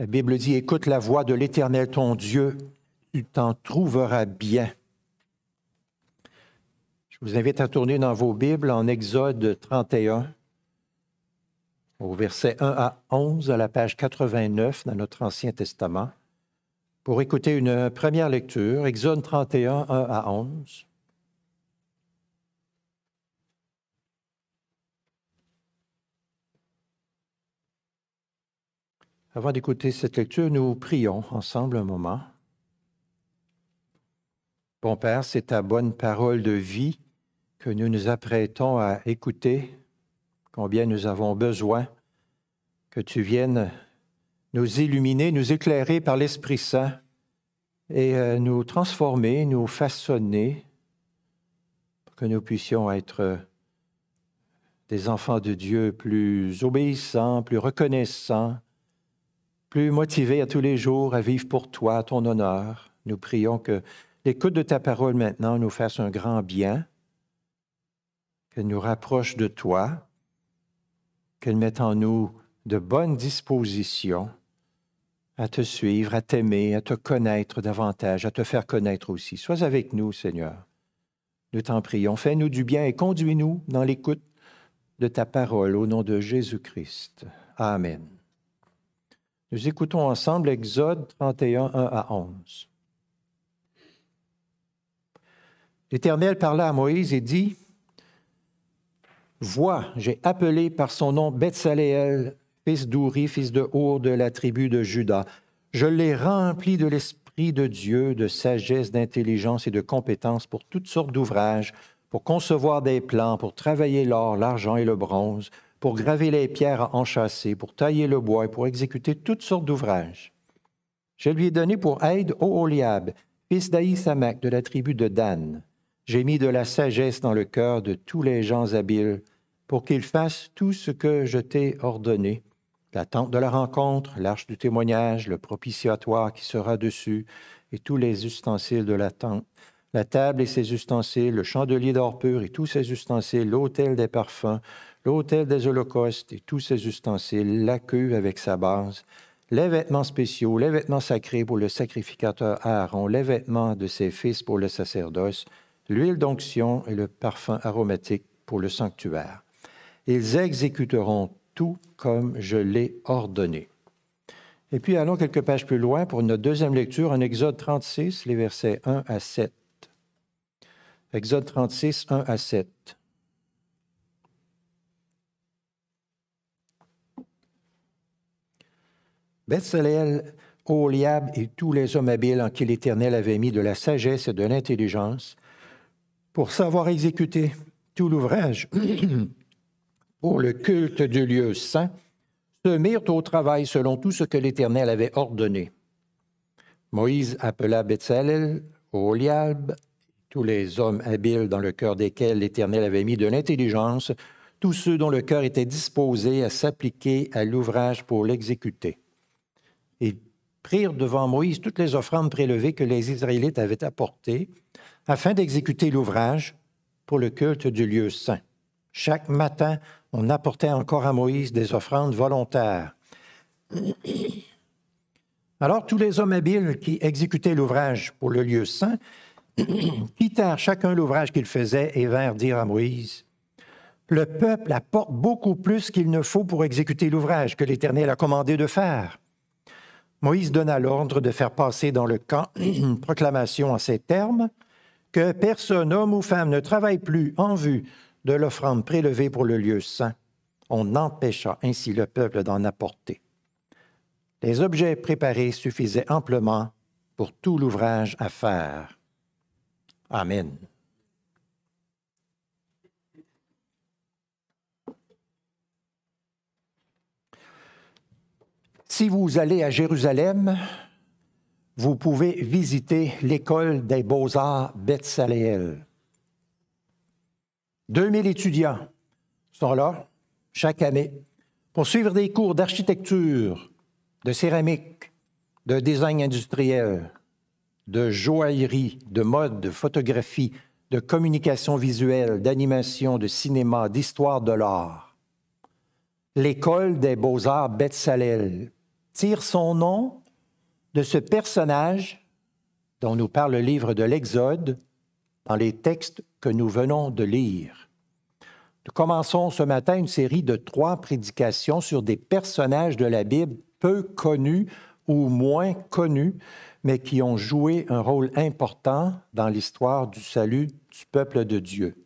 La Bible dit, écoute la voix de l'Éternel ton Dieu, tu t'en trouveras bien. Je vous invite à tourner dans vos Bibles en Exode 31, au verset 1 à 11, à la page 89 dans notre Ancien Testament, pour écouter une première lecture, Exode 31, 1 à 11. Avant d'écouter cette lecture, nous prions ensemble un moment. Bon Père, c'est ta bonne parole de vie que nous nous apprêtons à écouter, combien nous avons besoin que tu viennes nous illuminer, nous éclairer par l'Esprit Saint et euh, nous transformer, nous façonner pour que nous puissions être des enfants de Dieu plus obéissants, plus reconnaissants, plus motivés à tous les jours à vivre pour toi, ton honneur. Nous prions que l'écoute de ta parole maintenant nous fasse un grand bien, qu'elle nous rapproche de toi, qu'elle mette en nous de bonnes dispositions à te suivre, à t'aimer, à te connaître davantage, à te faire connaître aussi. Sois avec nous, Seigneur. Nous t'en prions. Fais-nous du bien et conduis-nous dans l'écoute de ta parole au nom de Jésus-Christ. Amen. Nous écoutons ensemble Exode 31, 1 à 11. L'Éternel parla à Moïse et dit, Vois, j'ai appelé par son nom Betsaléel, fils d'Ouri, fils de Our de la tribu de Juda. Je l'ai rempli de l'Esprit de Dieu, de sagesse, d'intelligence et de compétence pour toutes sortes d'ouvrages, pour concevoir des plans, pour travailler l'or, l'argent et le bronze, pour graver les pierres à enchâsser, pour tailler le bois et pour exécuter toutes sortes d'ouvrages. Je lui ai donné pour aide Oholiab, fils d'ahisamach de la tribu de Dan. J'ai mis de la sagesse dans le cœur de tous les gens habiles pour qu'ils fassent tout ce que je t'ai ordonné. La tente de la rencontre, l'arche du témoignage, le propitiatoire qui sera dessus, et tous les ustensiles de la tente, la table et ses ustensiles, le chandelier d'or pur et tous ses ustensiles, l'autel des parfums, l'autel des holocaustes et tous ses ustensiles, la queue avec sa base, les vêtements spéciaux, les vêtements sacrés pour le sacrificateur Aaron, les vêtements de ses fils pour le sacerdoce, l'huile d'onction et le parfum aromatique pour le sanctuaire. Ils exécuteront tout comme je l'ai ordonné. Et puis allons quelques pages plus loin pour notre deuxième lecture en Exode 36, les versets 1 à 7. Exode 36, 1 à 7. Bezalel, Oliab et tous les hommes habiles en qui l'Éternel avait mis de la sagesse et de l'intelligence pour savoir exécuter tout l'ouvrage pour le culte du lieu saint, se mirent au travail selon tout ce que l'Éternel avait ordonné. Moïse appela Bezalel, Oliab, tous les hommes habiles dans le cœur desquels l'Éternel avait mis de l'intelligence, tous ceux dont le cœur était disposé à s'appliquer à l'ouvrage pour l'exécuter prirent devant Moïse toutes les offrandes prélevées que les Israélites avaient apportées, afin d'exécuter l'ouvrage pour le culte du lieu saint. Chaque matin, on apportait encore à Moïse des offrandes volontaires. Alors tous les hommes habiles qui exécutaient l'ouvrage pour le lieu saint quittèrent chacun l'ouvrage qu'ils faisaient et vinrent dire à Moïse, Le peuple apporte beaucoup plus qu'il ne faut pour exécuter l'ouvrage que l'Éternel a commandé de faire. Moïse donna l'ordre de faire passer dans le camp une proclamation en ces termes que personne, homme ou femme, ne travaille plus en vue de l'offrande prélevée pour le lieu saint. On empêcha ainsi le peuple d'en apporter. Les objets préparés suffisaient amplement pour tout l'ouvrage à faire. Amen. Si vous allez à Jérusalem, vous pouvez visiter l'école des beaux-arts Deux 2000 étudiants sont là chaque année pour suivre des cours d'architecture, de céramique, de design industriel, de joaillerie, de mode, de photographie, de communication visuelle, d'animation, de cinéma, d'histoire de l'art. L'école des beaux-arts Beth-Saléel tire son nom de ce personnage dont nous parle le livre de l'Exode dans les textes que nous venons de lire. Nous commençons ce matin une série de trois prédications sur des personnages de la Bible peu connus ou moins connus, mais qui ont joué un rôle important dans l'histoire du salut du peuple de Dieu.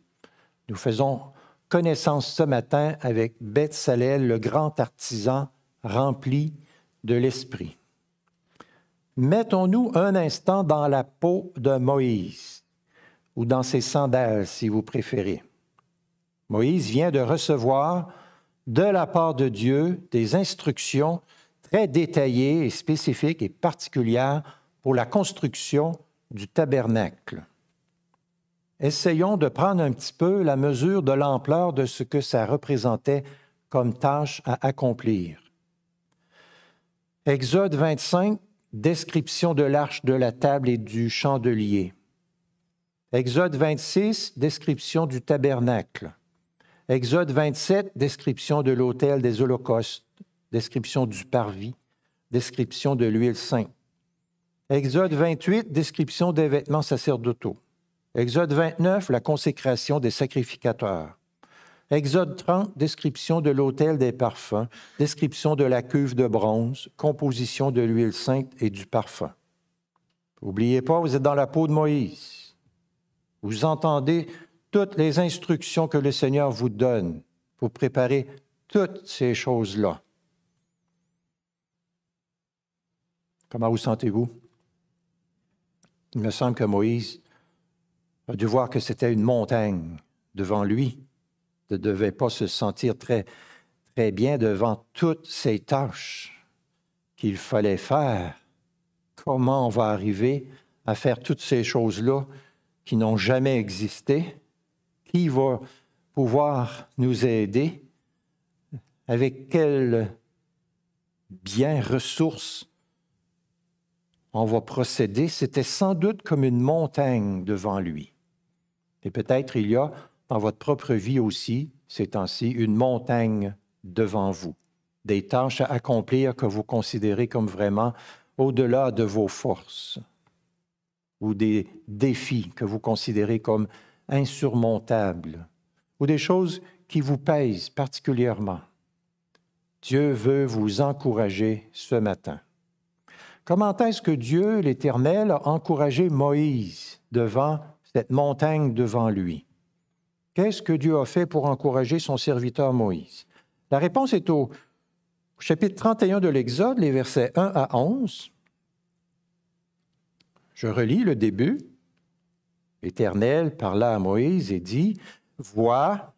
Nous faisons connaissance ce matin avec Beth Salel, le grand artisan rempli de l'Esprit. Mettons-nous un instant dans la peau de Moïse, ou dans ses sandales, si vous préférez. Moïse vient de recevoir de la part de Dieu des instructions très détaillées et spécifiques et particulières pour la construction du tabernacle. Essayons de prendre un petit peu la mesure de l'ampleur de ce que ça représentait comme tâche à accomplir. Exode 25, description de l'arche de la table et du chandelier. Exode 26, description du tabernacle. Exode 27, description de l'autel des holocaustes, description du parvis, description de l'huile sainte. Exode 28, description des vêtements sacerdotaux. Exode 29, la consécration des sacrificateurs. Exode 30, description de l'autel des parfums, description de la cuve de bronze, composition de l'huile sainte et du parfum. N'oubliez pas, vous êtes dans la peau de Moïse. Vous entendez toutes les instructions que le Seigneur vous donne pour préparer toutes ces choses-là. Comment vous sentez-vous? Il me semble que Moïse a dû voir que c'était une montagne devant lui ne devait pas se sentir très, très bien devant toutes ces tâches qu'il fallait faire. Comment on va arriver à faire toutes ces choses-là qui n'ont jamais existé? Qui va pouvoir nous aider? Avec quelles biens, ressources on va procéder? C'était sans doute comme une montagne devant lui. Et peut-être il y a votre propre vie aussi, ces temps-ci, une montagne devant vous, des tâches à accomplir que vous considérez comme vraiment au-delà de vos forces, ou des défis que vous considérez comme insurmontables, ou des choses qui vous pèsent particulièrement. Dieu veut vous encourager ce matin. Comment est-ce que Dieu, l'Éternel, a encouragé Moïse devant cette montagne devant lui? Qu'est-ce que Dieu a fait pour encourager son serviteur Moïse? La réponse est au chapitre 31 de l'Exode, les versets 1 à 11. Je relis le début. L'Éternel parla à Moïse et dit, Vois,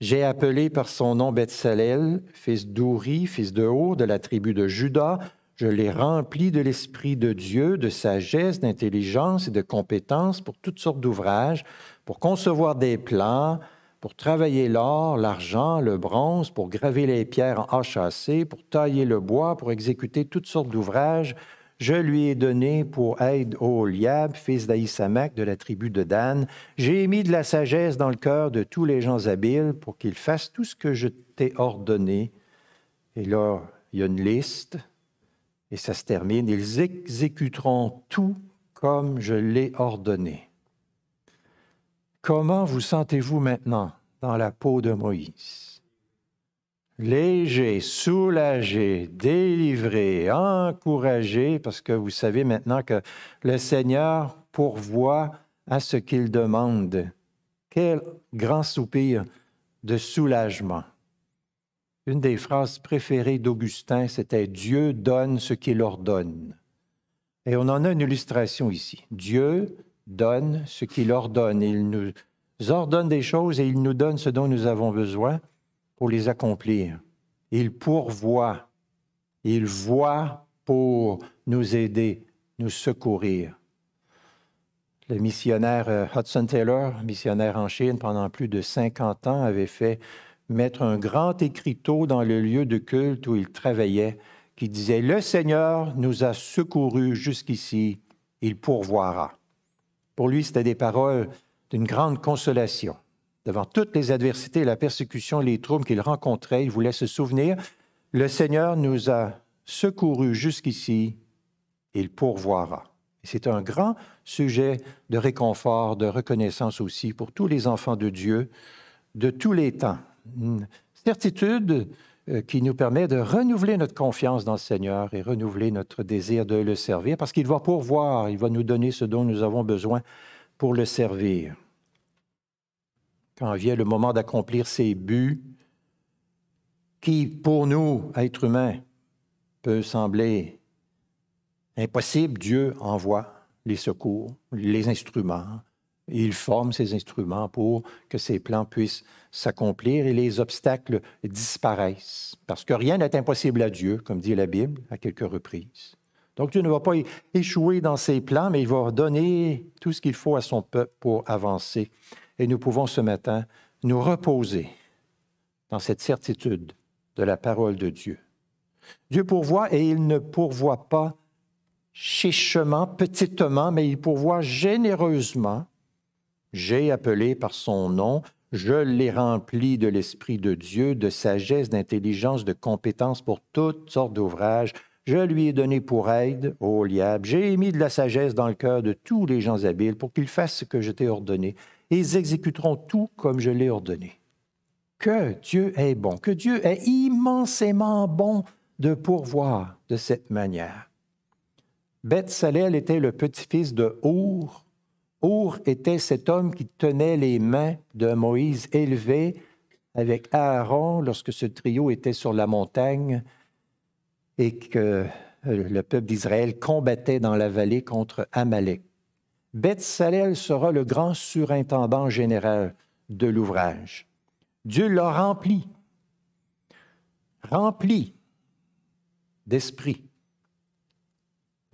j'ai appelé par son nom Bethsalel, fils d'Ouri, fils de Hor, de la tribu de Juda. Je l'ai rempli de l'Esprit de Dieu, de sagesse, d'intelligence et de compétence pour toutes sortes d'ouvrages, pour concevoir des plans, pour travailler l'or, l'argent, le bronze, pour graver les pierres en HAC, pour tailler le bois, pour exécuter toutes sortes d'ouvrages. Je lui ai donné pour aide au liab fils d'Aïsamak de la tribu de Dan. J'ai mis de la sagesse dans le cœur de tous les gens habiles pour qu'ils fassent tout ce que je t'ai ordonné. Et là, il y a une liste, et ça se termine. Ils exécuteront tout comme je l'ai ordonné. Comment vous sentez-vous maintenant dans la peau de Moïse? Léger, soulagé, délivré, encouragé, parce que vous savez maintenant que le Seigneur pourvoit à ce qu'il demande. Quel grand soupir de soulagement. Une des phrases préférées d'Augustin, c'était Dieu donne ce qu'il ordonne. Et on en a une illustration ici. Dieu donne ce qu'il ordonne. Il nous ordonne des choses et il nous donne ce dont nous avons besoin pour les accomplir. Il pourvoit. Il voit pour nous aider, nous secourir. Le missionnaire euh, Hudson Taylor, missionnaire en Chine pendant plus de 50 ans, avait fait mettre un grand écriteau dans le lieu de culte où il travaillait qui disait Le Seigneur nous a secourus jusqu'ici, il pourvoira. Pour lui, c'était des paroles d'une grande consolation. Devant toutes les adversités, la persécution les troubles qu'il rencontrait, il voulait se souvenir, le Seigneur nous a secourus jusqu'ici, il pourvoira. C'est un grand sujet de réconfort, de reconnaissance aussi pour tous les enfants de Dieu de tous les temps. certitude euh, qui nous permet de renouveler notre confiance dans le Seigneur et renouveler notre désir de le servir, parce qu'il va pourvoir, il va nous donner ce dont nous avons besoin pour le servir. Quand vient le moment d'accomplir ses buts, qui pour nous, êtres humains, peut sembler impossible, Dieu envoie les secours, les instruments, il forme ces instruments pour que ses plans puissent s'accomplir et les obstacles disparaissent. Parce que rien n'est impossible à Dieu, comme dit la Bible à quelques reprises. Donc Dieu ne va pas échouer dans ses plans, mais il va donner tout ce qu'il faut à son peuple pour avancer. Et nous pouvons ce matin nous reposer dans cette certitude de la parole de Dieu. Dieu pourvoit et il ne pourvoit pas chichement, petitement, mais il pourvoit généreusement. J'ai appelé par son nom, je l'ai rempli de l'Esprit de Dieu, de sagesse, d'intelligence, de compétence pour toutes sortes d'ouvrages. Je lui ai donné pour aide, ô liable. J'ai mis de la sagesse dans le cœur de tous les gens habiles pour qu'ils fassent ce que je t'ai ordonné. Et ils exécuteront tout comme je l'ai ordonné. Que Dieu est bon, que Dieu est immensément bon de pourvoir de cette manière. Beth était le petit-fils de Our, était cet homme qui tenait les mains de Moïse élevé avec Aaron lorsque ce trio était sur la montagne et que euh, le peuple d'Israël combattait dans la vallée contre Amalek. Beth-Salel sera le grand surintendant général de l'ouvrage. Dieu l'a rempli, rempli d'esprit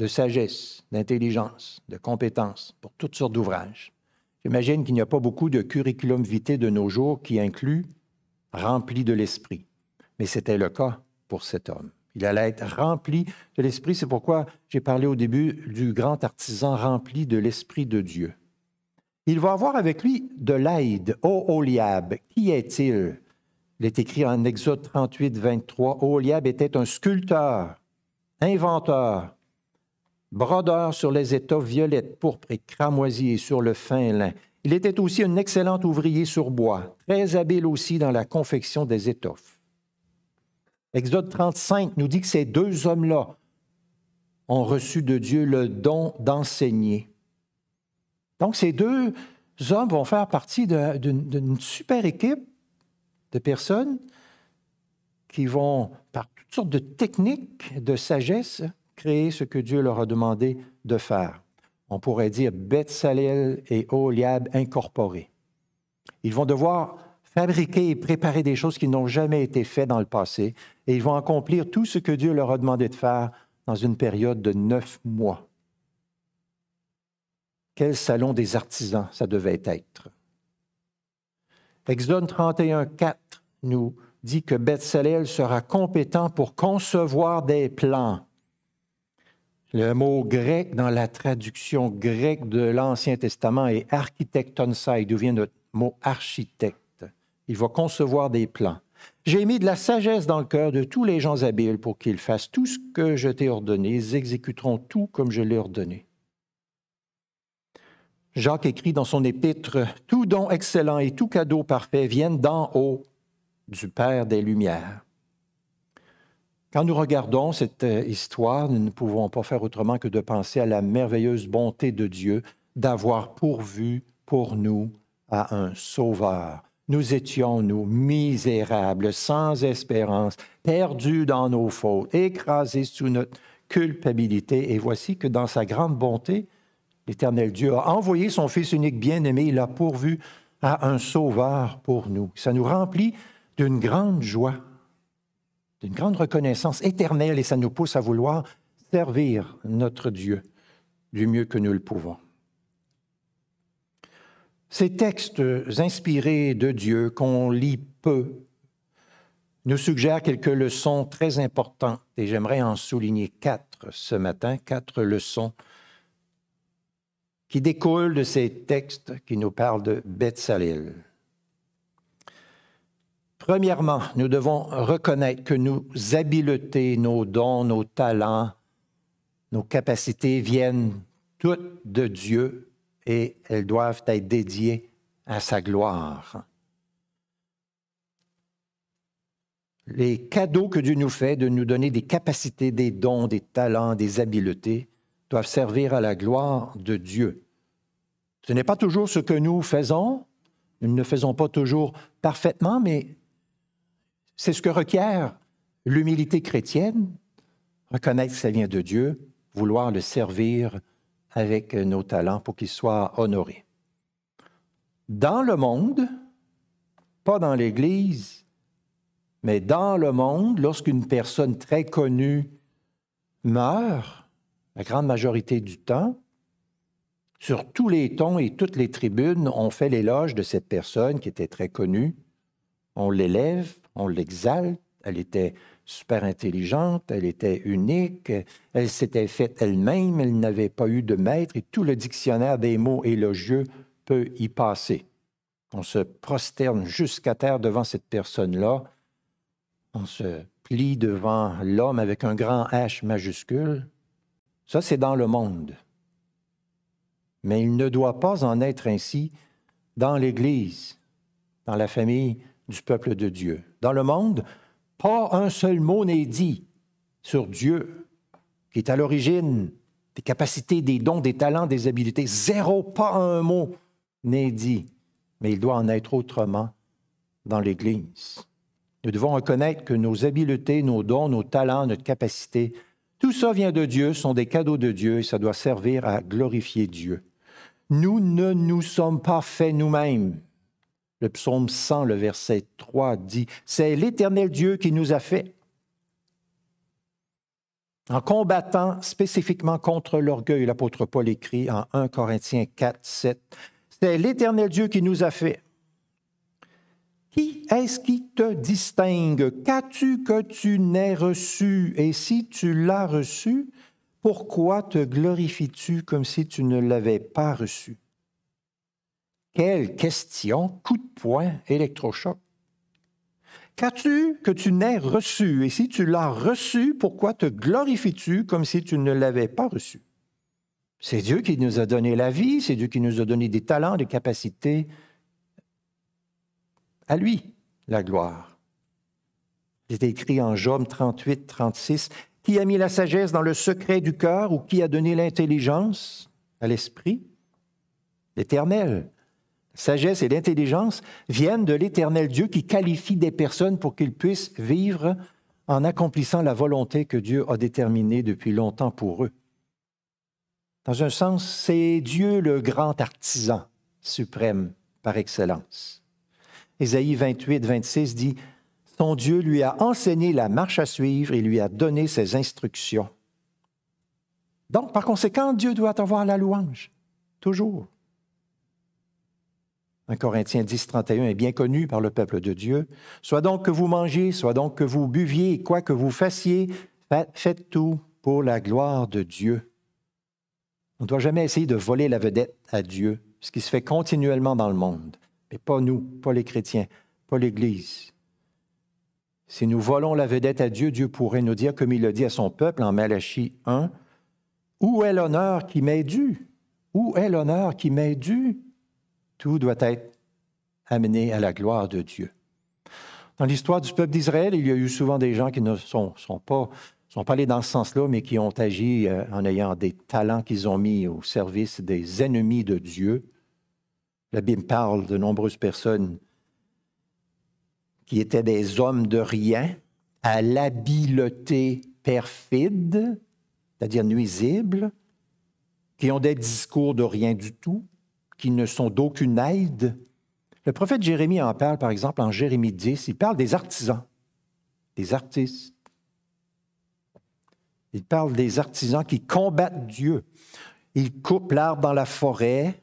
de sagesse, d'intelligence, de compétence pour toutes sortes d'ouvrages. J'imagine qu'il n'y a pas beaucoup de curriculum vitae de nos jours qui inclut rempli de l'esprit. Mais c'était le cas pour cet homme. Il allait être rempli de l'esprit. C'est pourquoi j'ai parlé au début du grand artisan rempli de l'esprit de Dieu. Il va avoir avec lui de l'aide. Ô Oliab, qui est-il? Il est écrit en Exode 38, 23. Oliab était un sculpteur, inventeur, brodeur sur les étoffes violettes, pourpres et cramoisies sur le fin lin. Il était aussi un excellent ouvrier sur bois, très habile aussi dans la confection des étoffes. Exode 35 nous dit que ces deux hommes-là ont reçu de Dieu le don d'enseigner. Donc ces deux hommes vont faire partie d'une super équipe de personnes qui vont, par toutes sortes de techniques, de sagesse, créer ce que Dieu leur a demandé de faire. On pourrait dire beth et Oliab incorporés. Ils vont devoir fabriquer et préparer des choses qui n'ont jamais été faites dans le passé et ils vont accomplir tout ce que Dieu leur a demandé de faire dans une période de neuf mois. Quel salon des artisans ça devait être. Exode 31.4 nous dit que Bethsalel sera compétent pour concevoir des plans le mot grec dans la traduction grecque de l'Ancien Testament est architectonsai, d'où vient notre mot architecte. Il va concevoir des plans. J'ai mis de la sagesse dans le cœur de tous les gens habiles pour qu'ils fassent tout ce que je t'ai ordonné. Ils exécuteront tout comme je l'ai ordonné. Jacques écrit dans son épître, Tout don excellent et tout cadeau parfait viennent d'en haut du Père des Lumières, quand nous regardons cette euh, histoire, nous ne pouvons pas faire autrement que de penser à la merveilleuse bonté de Dieu d'avoir pourvu pour nous à un sauveur. Nous étions, nous, misérables, sans espérance, perdus dans nos fautes, écrasés sous notre culpabilité. Et voici que dans sa grande bonté, l'Éternel Dieu a envoyé son Fils unique bien-aimé, il a pourvu à un sauveur pour nous. Ça nous remplit d'une grande joie d'une grande reconnaissance éternelle et ça nous pousse à vouloir servir notre Dieu du mieux que nous le pouvons. Ces textes inspirés de Dieu qu'on lit peu nous suggèrent quelques leçons très importantes et j'aimerais en souligner quatre ce matin, quatre leçons qui découlent de ces textes qui nous parlent de Salil. Premièrement, nous devons reconnaître que nos habiletés, nos dons, nos talents, nos capacités viennent toutes de Dieu et elles doivent être dédiées à sa gloire. Les cadeaux que Dieu nous fait de nous donner des capacités, des dons, des talents, des habiletés doivent servir à la gloire de Dieu. Ce n'est pas toujours ce que nous faisons, nous ne le faisons pas toujours parfaitement, mais c'est ce que requiert l'humilité chrétienne, reconnaître que ça vient de Dieu, vouloir le servir avec nos talents pour qu'il soit honoré. Dans le monde, pas dans l'Église, mais dans le monde, lorsqu'une personne très connue meurt, la grande majorité du temps, sur tous les tons et toutes les tribunes, on fait l'éloge de cette personne qui était très connue, on l'élève, on l'exalte. Elle était super intelligente, elle était unique, elle s'était faite elle-même, elle, n'avait pas eu de maître et tout le dictionnaire des mots élogieux peut y passer. On se prosterne jusqu'à terre devant cette personne-là, on se plie devant l'homme avec un grand H majuscule. Ça, c'est dans le monde. Mais il ne doit pas en être ainsi dans l'Église, dans la famille, du peuple de Dieu. Dans le monde, pas un seul mot n'est dit sur Dieu, qui est à l'origine des capacités, des dons, des talents, des habiletés. Zéro, pas un mot n'est dit. Mais il doit en être autrement dans l'Église. Nous devons reconnaître que nos habiletés, nos dons, nos talents, notre capacité, tout ça vient de Dieu, sont des cadeaux de Dieu et ça doit servir à glorifier Dieu. Nous ne nous sommes pas faits nous-mêmes. Le psaume 100, le verset 3 dit, C'est l'Éternel Dieu qui nous a fait. En combattant spécifiquement contre l'orgueil, l'apôtre Paul écrit en 1 Corinthiens 4, 7, C'est l'Éternel Dieu qui nous a fait. Qui est-ce qui te distingue? Qu'as-tu que tu n'aies reçu? Et si tu l'as reçu, pourquoi te glorifies-tu comme si tu ne l'avais pas reçu? Quelle question, coup de poing, électrochoc. Qu'as-tu que tu n'aies reçu? Et si tu l'as reçu, pourquoi te glorifies-tu comme si tu ne l'avais pas reçu? C'est Dieu qui nous a donné la vie, c'est Dieu qui nous a donné des talents, des capacités. À lui, la gloire. C'est écrit en Job 38, 36. Qui a mis la sagesse dans le secret du cœur ou qui a donné l'intelligence à l'esprit? L'Éternel sagesse et l'intelligence viennent de l'Éternel Dieu qui qualifie des personnes pour qu'ils puissent vivre en accomplissant la volonté que Dieu a déterminée depuis longtemps pour eux. Dans un sens, c'est Dieu le grand artisan suprême par excellence. Ésaïe 28, 26 dit, Son Dieu lui a enseigné la marche à suivre et lui a donné ses instructions. Donc, par conséquent, Dieu doit avoir la louange, toujours. 1 Corinthiens 10, 31 est bien connu par le peuple de Dieu. Soit donc que vous mangez, soit donc que vous buviez, quoi que vous fassiez, faites tout pour la gloire de Dieu. On ne doit jamais essayer de voler la vedette à Dieu, ce qui se fait continuellement dans le monde, mais pas nous, pas les chrétiens, pas l'Église. Si nous volons la vedette à Dieu, Dieu pourrait nous dire, comme il le dit à son peuple en Malachie 1, Où est l'honneur qui m'est dû? Où est l'honneur qui m'est dû? Tout doit être amené à la gloire de Dieu. Dans l'histoire du peuple d'Israël, il y a eu souvent des gens qui ne sont, pas sont pas allés dans ce sens-là, mais qui ont agi euh, en ayant des talents qu'ils ont mis au service des ennemis de Dieu. La Bible parle de nombreuses personnes qui étaient des hommes de rien, à l'habileté perfide, c'est-à-dire nuisible, qui ont des discours de rien du tout, qui ne sont d'aucune aide. Le prophète Jérémie en parle, par exemple, en Jérémie 10, il parle des artisans, des artistes. Il parle des artisans qui combattent Dieu. Ils coupent l'arbre dans la forêt,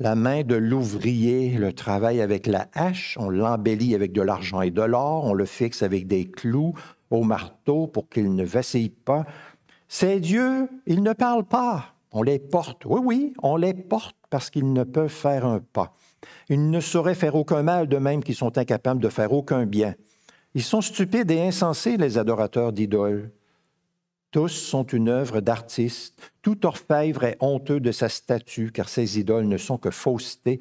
la main de l'ouvrier le travaille avec la hache, on l'embellit avec de l'argent et de l'or, on le fixe avec des clous au marteau pour qu'il ne vacille pas. Ces dieux, ils ne parlent pas. On les porte. Oui, oui, on les porte parce qu'ils ne peuvent faire un pas. Ils ne sauraient faire aucun mal de même qu'ils sont incapables de faire aucun bien. Ils sont stupides et insensés, les adorateurs d'idoles. Tous sont une œuvre d'artiste. Tout orfèvre est honteux de sa statue, car ces idoles ne sont que fausseté.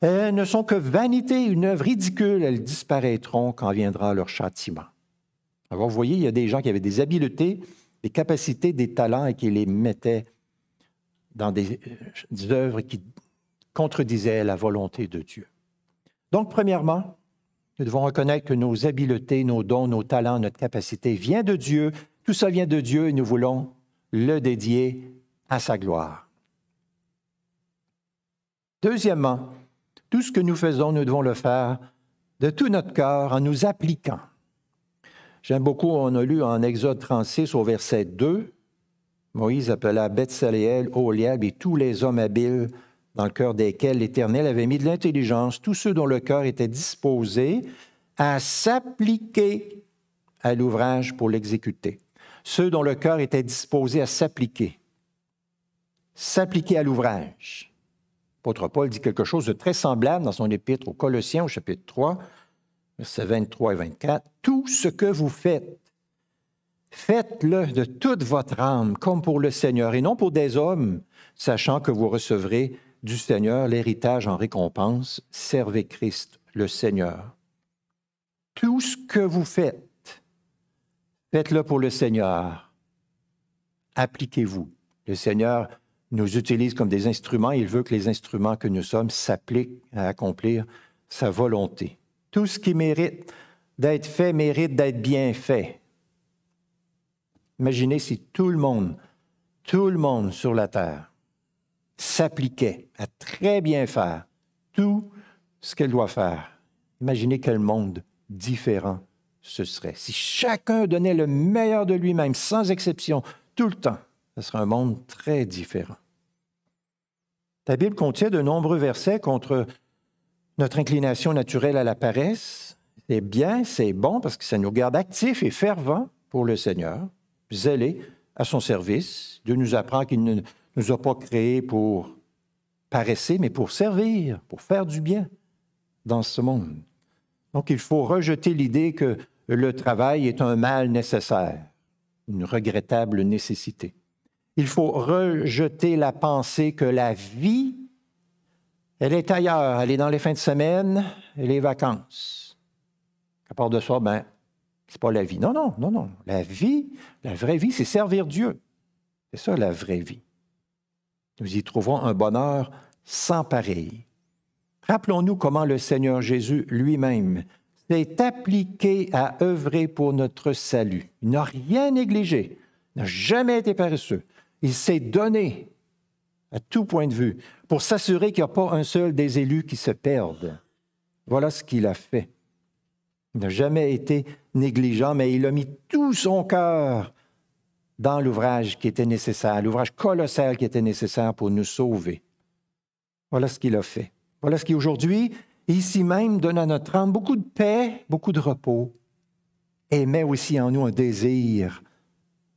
Elles ne sont que vanité, une œuvre ridicule. Elles disparaîtront quand viendra leur châtiment. Alors, vous voyez, il y a des gens qui avaient des habiletés, des capacités, des talents et qui les mettaient dans des, euh, œuvres qui contredisaient la volonté de Dieu. Donc, premièrement, nous devons reconnaître que nos habiletés, nos dons, nos talents, notre capacité vient de Dieu. Tout ça vient de Dieu et nous voulons le dédier à sa gloire. Deuxièmement, tout ce que nous faisons, nous devons le faire de tout notre cœur en nous appliquant. J'aime beaucoup, on a lu en Exode 36 au verset 2, Moïse appela bethseliel Oliab et tous les hommes habiles dans le cœur desquels l'Éternel avait mis de l'intelligence, tous ceux dont le cœur était disposé à s'appliquer à l'ouvrage pour l'exécuter. Ceux dont le cœur était disposé à s'appliquer. S'appliquer à l'ouvrage. L'apôtre Paul dit quelque chose de très semblable dans son épître aux Colossiens au chapitre 3, versets 23 et 24. Tout ce que vous faites, Faites-le de toute votre âme, comme pour le Seigneur, et non pour des hommes, sachant que vous recevrez du Seigneur l'héritage en récompense. Servez Christ, le Seigneur. Tout ce que vous faites, faites-le pour le Seigneur. Appliquez-vous. Le Seigneur nous utilise comme des instruments. Il veut que les instruments que nous sommes s'appliquent à accomplir sa volonté. Tout ce qui mérite d'être fait mérite d'être bien fait. Imaginez si tout le monde, tout le monde sur la Terre s'appliquait à très bien faire tout ce qu'elle doit faire. Imaginez quel monde différent ce serait. Si chacun donnait le meilleur de lui-même, sans exception, tout le temps, ce serait un monde très différent. La Bible contient de nombreux versets contre notre inclination naturelle à la paresse. C'est bien, c'est bon parce que ça nous garde actifs et fervents pour le Seigneur zélé à son service. Dieu nous apprend qu'il ne nous a pas créés pour paresser, mais pour servir, pour faire du bien dans ce monde. Donc il faut rejeter l'idée que le travail est un mal nécessaire, une regrettable nécessité. Il faut rejeter la pensée que la vie, elle est ailleurs, elle est dans les fins de semaine et les vacances. À part de soi, ben, c'est pas la vie. Non, non, non, non. La vie, la vraie vie, c'est servir Dieu. C'est ça la vraie vie. Nous y trouvons un bonheur sans pareil. Rappelons-nous comment le Seigneur Jésus lui-même s'est appliqué à œuvrer pour notre salut. Il n'a rien négligé, n'a jamais été paresseux. Il s'est donné à tout point de vue pour s'assurer qu'il n'y a pas un seul des élus qui se perdent. Voilà ce qu'il a fait. Il n'a jamais été négligent, mais il a mis tout son cœur dans l'ouvrage qui était nécessaire, l'ouvrage colossal qui était nécessaire pour nous sauver. Voilà ce qu'il a fait. Voilà ce qui aujourd'hui, ici même, donne à notre âme beaucoup de paix, beaucoup de repos, et met aussi en nous un désir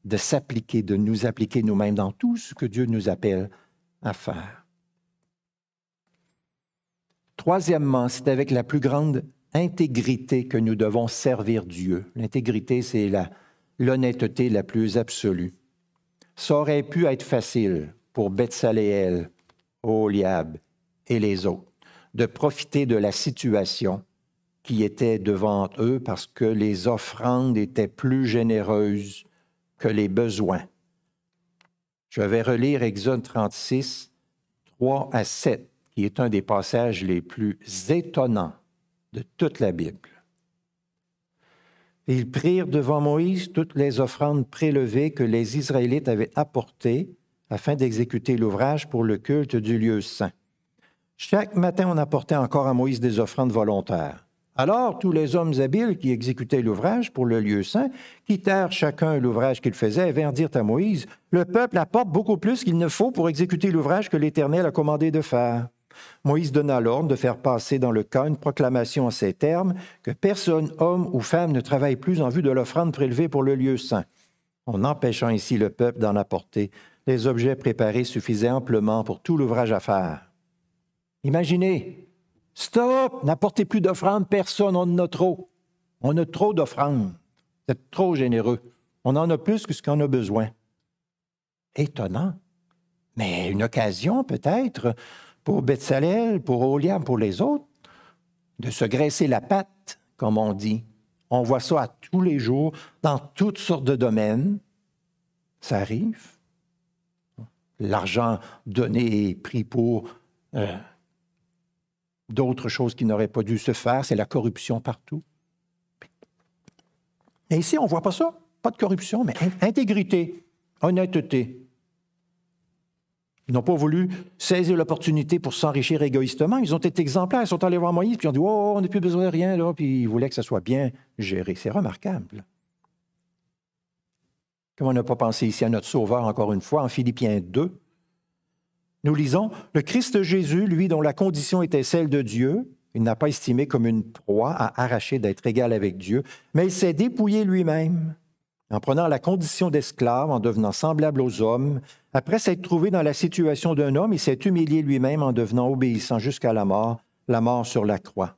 de s'appliquer, de nous appliquer nous-mêmes dans tout ce que Dieu nous appelle à faire. Troisièmement, c'est avec la plus grande intégrité que nous devons servir Dieu. L'intégrité, c'est l'honnêteté la, plus absolue. Ça aurait pu être facile pour Betsaléel, Oliab et les autres de profiter de la situation qui était devant eux parce que les offrandes étaient plus généreuses que les besoins. Je vais relire Exode 36, 3 à 7, qui est un des passages les plus étonnants de toute la Bible. Ils prirent devant Moïse toutes les offrandes prélevées que les Israélites avaient apportées afin d'exécuter l'ouvrage pour le culte du lieu saint. Chaque matin, on apportait encore à Moïse des offrandes volontaires. Alors, tous les hommes habiles qui exécutaient l'ouvrage pour le lieu saint quittèrent chacun l'ouvrage qu'il faisait et vinrent dire à Moïse, Le peuple apporte beaucoup plus qu'il ne faut pour exécuter l'ouvrage que l'Éternel a commandé de faire. Moïse donna l'ordre de faire passer dans le camp une proclamation en ces termes que personne, homme ou femme, ne travaille plus en vue de l'offrande prélevée pour le lieu saint, en empêchant ainsi le peuple d'en apporter. Les objets préparés suffisaient amplement pour tout l'ouvrage à faire. Imaginez, stop, n'apportez plus d'offrande, personne, on en a trop. On a trop d'offrandes. C'est trop généreux. On en a plus que ce qu'on a besoin. Étonnant. Mais une occasion, peut-être, pour Betsalel, pour Oliam, pour les autres, de se graisser la patte, comme on dit. On voit ça à tous les jours, dans toutes sortes de domaines. Ça arrive. L'argent donné et pris pour euh, d'autres choses qui n'auraient pas dû se faire, c'est la corruption partout. Mais ici, on ne voit pas ça. Pas de corruption, mais intégrité, honnêteté. Ils n'ont pas voulu saisir l'opportunité pour s'enrichir égoïstement. Ils ont été exemplaires. Ils sont allés voir Moïse, puis ils ont dit Oh, on n'a plus besoin de rien, là. Puis ils voulaient que ça soit bien géré. C'est remarquable. Comme on n'a pas pensé ici à notre Sauveur, encore une fois, en Philippiens 2, nous lisons Le Christ Jésus, lui, dont la condition était celle de Dieu, il n'a pas estimé comme une proie à arracher d'être égal avec Dieu, mais il s'est dépouillé lui-même en prenant la condition d'esclave, en devenant semblable aux hommes. Après s'être trouvé dans la situation d'un homme, il s'est humilié lui-même en devenant obéissant jusqu'à la mort, la mort sur la croix.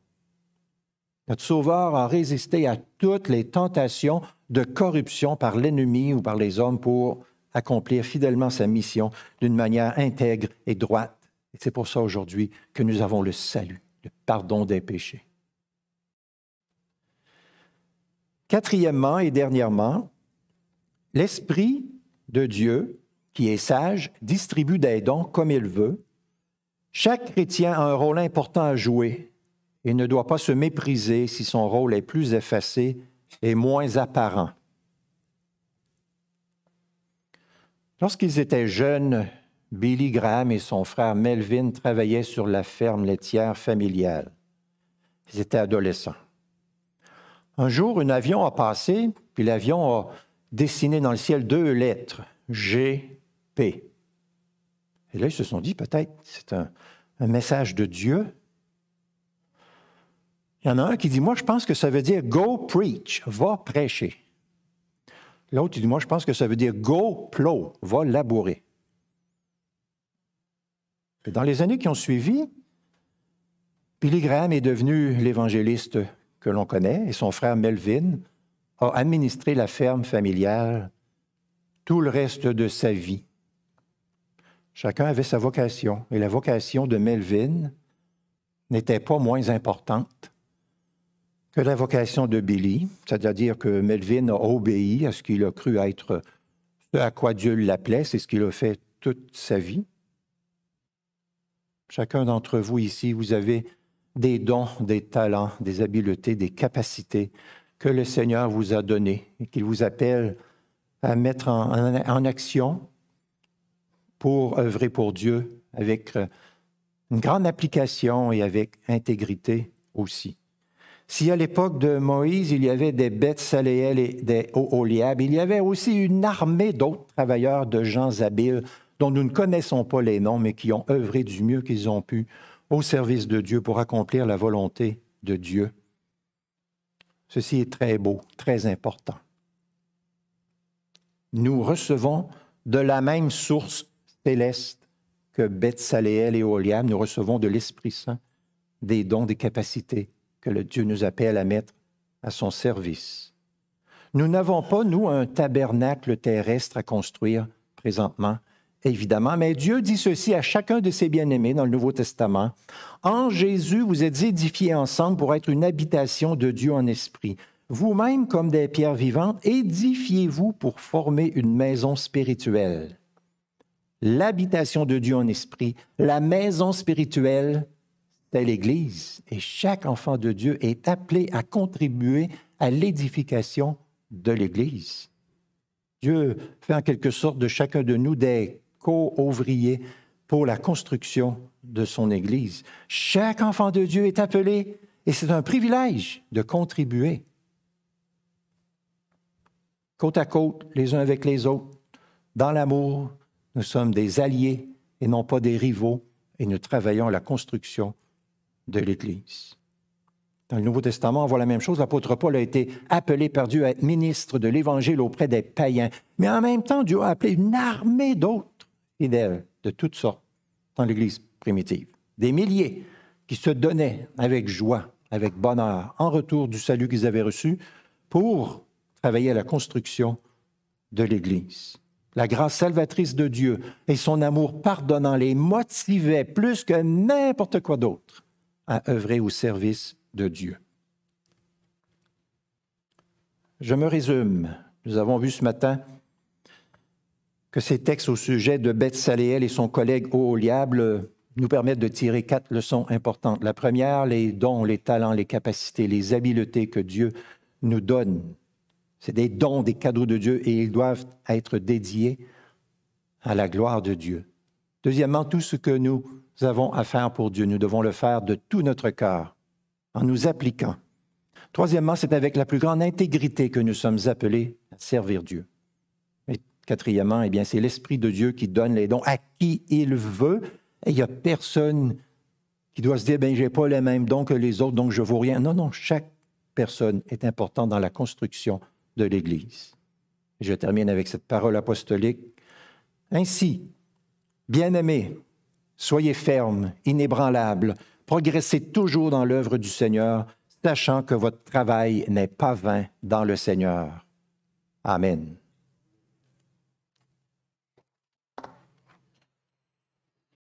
Notre Sauveur a résisté à toutes les tentations de corruption par l'ennemi ou par les hommes pour accomplir fidèlement sa mission d'une manière intègre et droite. Et c'est pour ça aujourd'hui que nous avons le salut, le pardon des péchés. Quatrièmement et dernièrement, L'Esprit de Dieu, qui est sage, distribue des dons comme il veut. Chaque chrétien a un rôle important à jouer et ne doit pas se mépriser si son rôle est plus effacé et moins apparent. Lorsqu'ils étaient jeunes, Billy Graham et son frère Melvin travaillaient sur la ferme laitière familiale. Ils étaient adolescents. Un jour, un avion a passé, puis l'avion a dessiné dans le ciel deux lettres, G, P. Et là, ils se sont dit, peut-être, c'est un, message de Dieu. Il y en a un qui dit, moi, je pense que ça veut dire go preach, va prêcher. L'autre, il dit, moi, je pense que ça veut dire go plow, va labourer. dans les années qui ont suivi, Billy Graham est devenu l'évangéliste que l'on connaît et son frère Melvin a administré la ferme familiale tout le reste de sa vie. Chacun avait sa vocation, et la vocation de Melvin n'était pas moins importante que la vocation de Billy, c'est-à-dire que Melvin a obéi à ce qu'il a cru être ce à quoi Dieu l'appelait, c'est ce qu'il a fait toute sa vie. Chacun d'entre vous ici, vous avez des dons, des talents, des habiletés, des capacités que le Seigneur vous a donné et qu'il vous appelle à mettre en, action pour œuvrer pour Dieu avec euh, une grande application et avec intégrité aussi. Si à l'époque de Moïse, il y avait des bêtes saléelles et des Oholiab, il y avait aussi une armée d'autres travailleurs de gens habiles dont nous ne connaissons pas les noms, mais qui ont œuvré du mieux qu'ils ont pu au service de Dieu pour accomplir la volonté de Dieu. Ceci est très beau, très important. Nous recevons de la même source céleste que Bethsaléel et Oliam, nous recevons de l'Esprit Saint des dons, des capacités que le Dieu nous appelle à mettre à son service. Nous n'avons pas, nous, un tabernacle terrestre à construire présentement, évidemment, mais Dieu dit ceci à chacun de ses bien-aimés dans le Nouveau Testament. En Jésus, vous êtes édifiés ensemble pour être une habitation de Dieu en esprit. Vous-même, comme des pierres vivantes, édifiez-vous pour former une maison spirituelle. L'habitation de Dieu en esprit, la maison spirituelle, c'est l'Église. Et chaque enfant de Dieu est appelé à contribuer à l'édification de l'Église. Dieu fait en quelque sorte de chacun de nous des co-ouvrier pour la construction de son Église. Chaque enfant de Dieu est appelé et c'est un privilège de contribuer côte à côte, les uns avec les autres. Dans l'amour, nous sommes des alliés et non pas des rivaux et nous travaillons à la construction de l'Église. Dans le Nouveau Testament, on voit la même chose. L'apôtre Paul a été appelé par Dieu à être ministre de l'Évangile auprès des païens. Mais en même temps, Dieu a appelé une armée d'autres fidèles de toutes sortes dans l'Église primitive. Des milliers qui se donnaient avec joie, avec bonheur, en retour du salut qu'ils avaient reçu pour travailler à la construction de l'Église. La grâce salvatrice de Dieu et son amour pardonnant les motivait plus que n'importe quoi d'autre à œuvrer au service de Dieu. Je me résume. Nous avons vu ce matin que ces textes au sujet de Beth-Saléel et son collègue Liable nous permettent de tirer quatre leçons importantes. La première, les dons, les talents, les capacités, les habiletés que Dieu nous donne. C'est des dons, des cadeaux de Dieu et ils doivent être dédiés à la gloire de Dieu. Deuxièmement, tout ce que nous avons à faire pour Dieu, nous devons le faire de tout notre cœur, en nous appliquant. Troisièmement, c'est avec la plus grande intégrité que nous sommes appelés à servir Dieu. Quatrièmement, eh bien, c'est l'Esprit de Dieu qui donne les dons à qui il veut. Et il n'y a personne qui doit se dire, ben, n'ai pas les mêmes dons que les autres, donc je ne vaux rien. Non, non, chaque personne est importante dans la construction de l'Église. Je termine avec cette parole apostolique. Ainsi, bien-aimés, soyez fermes, inébranlables, progressez toujours dans l'œuvre du Seigneur, sachant que votre travail n'est pas vain dans le Seigneur. Amen.